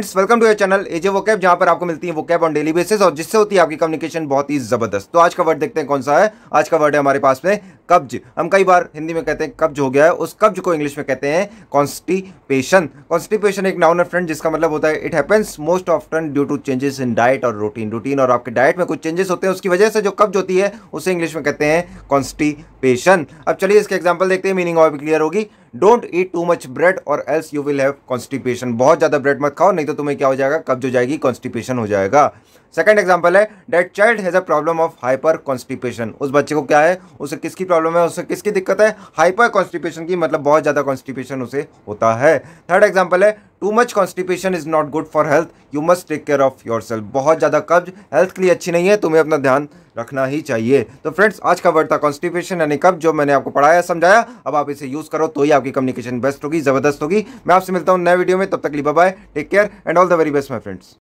friends welcome to your channel AJ वो cab जहां पर आपको मिलती है वो कैब ऑन डेली बेसिस और जिससे होती है आपकी कम्युनिकेशन बहुत ही जबरदस्त तो आज का वर्ड देखते हैं कौन सा है आज का वर्ड है हमारे पास में कब्ज हम कई बार हिंदी में कहते हैं कब्ज हो गया है उस कब्ज को इंग्लिश में कहते हैं कॉन्स्टिपेशन कॉन्स्टिपेशन एक नाउन है फ्रेंड जिसका मतलब होता है it happens most often due to changes in diet और रूटीन रूटीन और आपके डाइट में कुछ चेंजेस होते हैं उसकी वजह से जो कब्ज होती है उसे इंग्लिश में कहते हैं कॉन्स्टिपेशन अब चलिए इसके एग्जाम्पल देखते हैं मीनिंग और भी क्लियर होगी don't eat too much bread और else you will have constipation बहुत ज़्यादा ब्रेड मत खाओ नहीं तो तुम्हें क्या हो जाएगा कब्ज हो जाएगी कॉन्स्टिपेशन हो जाएगा सेकंड एग्जाम्पल है that child has a problem of hyper constipation उस बच्चे को क्या है उसे किसकी प्रॉब्लम है उसे किसकी दिक्कत है हाइपर कॉन्स्टिपेशन की मतलब बहुत ज़्यादा कॉन्स्टिपेशन उसे होता है थर्ड एग्जाम्पल है too much constipation is not good for health you must take care of yourself बहुत ज़्यादा कब्ज हेल्थ के लिए अच्छी नहीं है तुम्हें अपना ध्यान रखना ही चाहिए तो फ्रेंड्स आज का वर्ड था कॉन्स्टिपेशन यानी कब्ज जो मैंने आपको पढ़ाया समझाया अब आप इसे यूज़ करो तो ही आपकी कम्युनिकेशन बेस्ट होगी ज़बरदस्त होगी मैं आपसे मिलता हूँ नए वीडियो में तब तक लिए bye take care and all the very best my friends